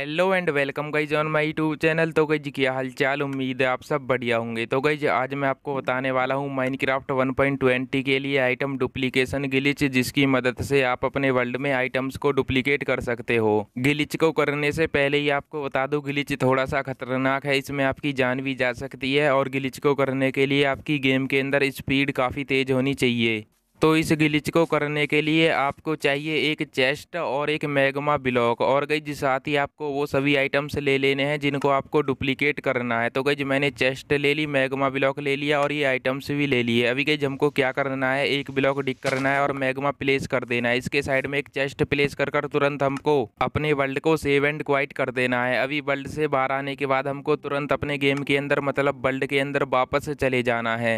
hello and welcome guys on my YouTube channel तो guys क्या हाल चाल उम्मीद है आप सब बढ़िया होंगे तो गई आज मैं आपको बताने वाला हूँ माइनक्राफ्ट 1.20 के लिए आइटम डुप्लीकेशन गिलिच जिसकी मदद से आप अपने वर्ल्ड में आइटम्स को डुप्लीकेट कर सकते हो गिलिच को करने से पहले ही आपको बता दूँ गिलिच थोड़ा सा खतरनाक है इसमें आपकी जान भी जा सकती है और गिलिच को करने के लिए आपकी गेम के अंदर स्पीड काफ़ी तेज़ होनी चाहिए तो इस ग्लिच को करने के लिए आपको चाहिए एक चेस्ट और एक मैग्मा ब्लॉक और गई साथ ही आपको वो सभी आइटम्स ले लेने हैं जिनको आपको डुप्लीकेट करना है तो गई मैंने चेस्ट ले ली मैग्मा ब्लॉक ले लिया और ये आइटम्स भी ले लिए अभी गई हमको क्या करना है एक ब्लॉक डिक करना है और मैगमा प्लेस कर देना है इसके साइड में एक चेस्ट प्लेस कर कर तुरंत हमको अपने वर्ल्ड को सेव एंड क्वाइट कर देना है अभी वर्ल्ड से बाहर आने के बाद हमको तुरंत अपने गेम के अंदर मतलब वर्ल्ड के अंदर वापस चले जाना है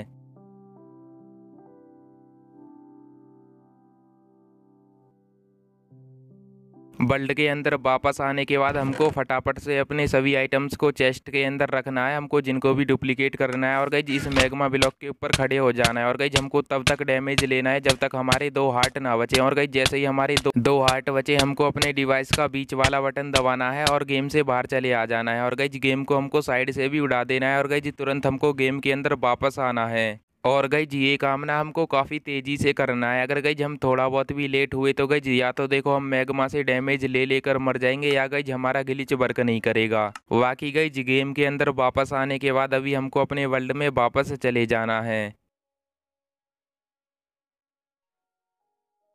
वर्ल्ड के अंदर वापस आने के बाद हमको फटाफट से अपने सभी आइटम्स को चेस्ट के अंदर रखना है हमको जिनको भी डुप्लीकेट करना है और गई इस मैग्मा ब्लॉक के ऊपर खड़े हो जाना है और गई हमको तब तक डैमेज लेना है जब तक हमारे दो हार्ट ना बचे और गई जैसे ही हमारे दो, दो हार्ट बचे हमको अपने डिवाइस का बीच वाला बटन दबाना है और गेम से बाहर चले आ जाना है और गई गेम को हमको साइड से भी उड़ा देना है और गई तुरंत हमको गेम के अंदर वापस आना है और गईज ये काम ना हमको काफ़ी तेज़ी से करना है अगर गई हम थोड़ा बहुत भी लेट हुए तो गईज या तो देखो हम मैगमा से डैमेज ले लेकर मर जाएंगे या गईज हमारा गिलिच वर्क नहीं करेगा बाकी गई गेम के अंदर वापस आने के बाद अभी हमको अपने वर्ल्ड में वापस चले जाना है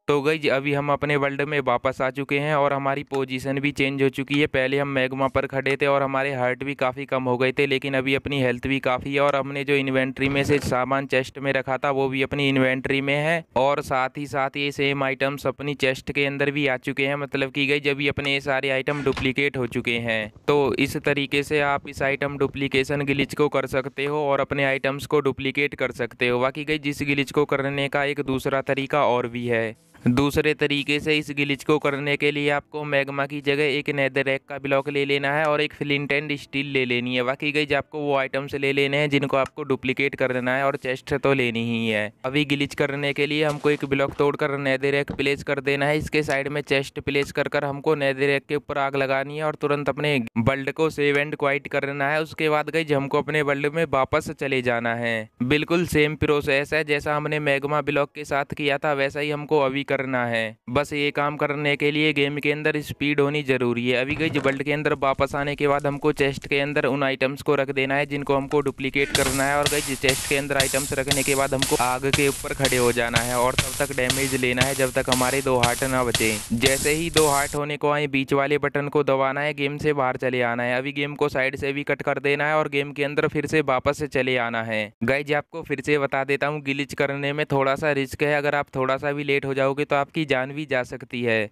तो गई अभी हम अपने वर्ल्ड में वापस आ चुके हैं और हमारी पोजीशन भी चेंज हो चुकी है पहले हम मैगमा पर खड़े थे और हमारे हार्ट भी काफ़ी कम हो गए थे लेकिन अभी अपनी हेल्थ भी काफ़ी है और हमने जो इन्वेंट्री में से सामान चेस्ट में रखा था वो भी अपनी इन्वेंट्री में है और साथ ही साथ ये सेम आइटम्स अपनी चेस्ट के अंदर भी आ चुके हैं मतलब कि गई जब अपने ये सारे आइटम डुप्लीकेट हो चुके हैं तो इस तरीके से आप इस आइटम डुप्लीकेशन गिलिच को कर सकते हो और अपने आइटम्स को डुप्लीकेट कर सकते हो बाकी गई जिस गिलिच को करने का एक दूसरा तरीका और भी है दूसरे तरीके से इस गिलिच को करने के लिए आपको मैग्मा की जगह एक नैदरैक का ब्लॉक ले लेना है और एक फ्लिंट एंड स्टील ले लेनी है बाकी गई आपको वो आइटम्स ले लेने हैं जिनको आपको डुप्लीकेट कर देना है और चेस्ट तो लेनी ही है अभी गिलिच करने के लिए हमको एक ब्लॉक तोड़कर नैदरैक प्लेस कर देना है इसके साइड में चेस्ट प्लेस कर कर हमको नैदरैक के ऊपर आग लगानी है और तुरंत अपने बल्ड को सेव एंड क्वाइट करना है उसके बाद गई हमको अपने बल्ड में वापस चले जाना है बिल्कुल सेम प्रोसेस है जैसा हमने मैग्मा ब्लॉक के साथ किया था वैसा ही हमको अभी करना है बस ये काम करने के लिए गेम के अंदर स्पीड होनी जरूरी है अभी गई वर्ल्ड के अंदर वापस आने के बाद हमको चेस्ट के अंदर उन आइटम्स को रख देना है जिनको हमको डुप्लीकेट करना है और गई चेस्ट के अंदर आइटम्स रखने के बाद हमको आग के ऊपर खड़े हो जाना है और तब तक डैमेज लेना है जब तक हमारे दो हार्ट ना बचे जैसे ही दो हार्ट होने को आए बीच वाले बटन को दबाना है गेम से बाहर चले आना है अभी गेम को साइड से भी कट कर देना है और गेम के अंदर फिर से वापस से चले आना है गाइज आपको फिर से बता देता हूँ गिलिच करने में थोड़ा सा रिस्क है अगर आप थोड़ा सा भी लेट हो जाओगे करोगे तो आपकी जान भी जा सकती है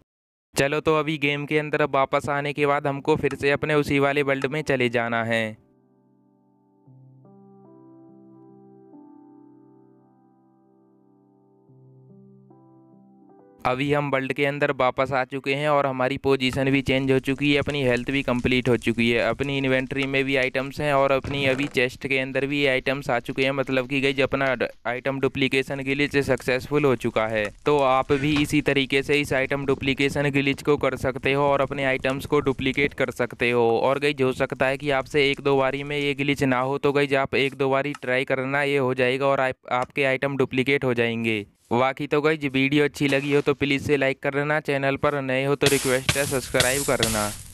चलो तो अभी गेम के अंदर वापस आने के बाद हमको फिर से अपने उसी वाले वर्ल्ड में चले जाना है अभी हम वर्ल्ड के अंदर वापस आ चुके हैं और हमारी पोजीशन भी चेंज हो चुकी है अपनी हेल्थ भी कंप्लीट हो चुकी है अपनी इन्वेंट्री में भी आइटम्स हैं और अपनी अभी चेस्ट के अंदर भी आइटम्स आ चुके हैं मतलब कि गई अपना आइटम डुप्लीकेशन गिलिच सक्सेसफुल हो चुका है तो आप भी इसी तरीके से इस आइटम डुप्लीकेशन गिलिच को कर सकते हो और अपने आइटम्स को डुप्लीकेट कर सकते हो और गई हो सकता है कि आपसे एक दो बारी में ये गिलिच ना हो तो गई आप एक दो बारी ट्राई करना ये हो जाएगा और आपके आइटम डुप्लीकेट हो जाएंगे बाकी तो गई वीडियो अच्छी लगी हो तो प्लीज़ से लाइक कर देना चैनल पर नए हो तो रिक्वेस्ट है सब्सक्राइब कर